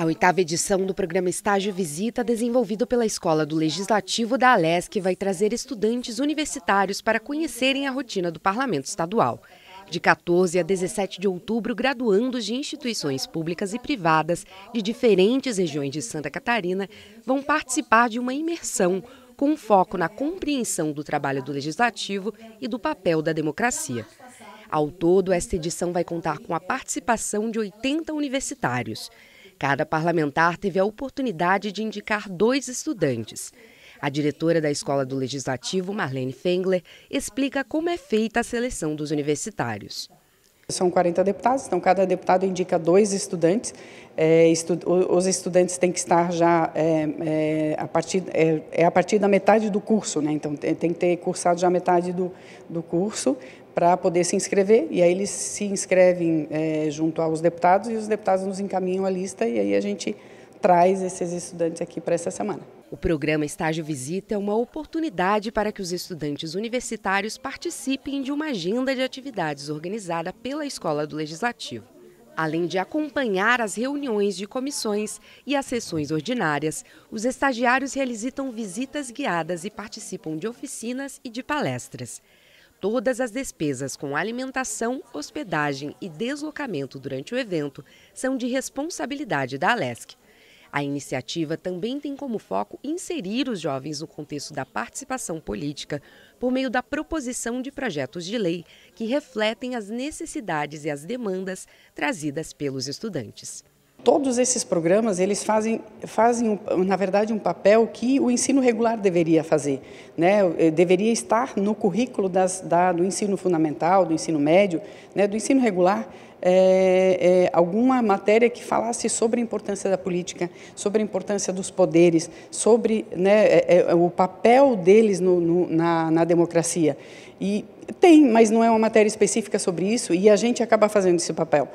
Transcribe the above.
A oitava edição do programa Estágio Visita, desenvolvido pela Escola do Legislativo da Alesc, vai trazer estudantes universitários para conhecerem a rotina do Parlamento Estadual. De 14 a 17 de outubro, graduandos de instituições públicas e privadas de diferentes regiões de Santa Catarina vão participar de uma imersão com foco na compreensão do trabalho do legislativo e do papel da democracia. Ao todo, esta edição vai contar com a participação de 80 universitários. Cada parlamentar teve a oportunidade de indicar dois estudantes. A diretora da Escola do Legislativo, Marlene Fengler, explica como é feita a seleção dos universitários. São 40 deputados, então cada deputado indica dois estudantes. É, estu, os estudantes têm que estar já é, é, a, partir, é, é a partir da metade do curso, né? então tem, tem que ter cursado já metade do, do curso para poder se inscrever, e aí eles se inscrevem é, junto aos deputados e os deputados nos encaminham a lista e aí a gente traz esses estudantes aqui para essa semana. O programa Estágio Visita é uma oportunidade para que os estudantes universitários participem de uma agenda de atividades organizada pela Escola do Legislativo. Além de acompanhar as reuniões de comissões e as sessões ordinárias, os estagiários realizam visitas guiadas e participam de oficinas e de palestras. Todas as despesas com alimentação, hospedagem e deslocamento durante o evento são de responsabilidade da Alesc. A iniciativa também tem como foco inserir os jovens no contexto da participação política por meio da proposição de projetos de lei que refletem as necessidades e as demandas trazidas pelos estudantes. Todos esses programas, eles fazem, fazem na verdade, um papel que o ensino regular deveria fazer. Né? Eh, deveria estar no currículo das, da, do ensino fundamental, do ensino médio, né? do ensino regular, é, é, alguma matéria que falasse sobre a importância da política, sobre a importância dos poderes, sobre né, é, o papel deles no, no, na, na democracia. E tem, mas não é uma matéria específica sobre isso, e a gente acaba fazendo esse papel.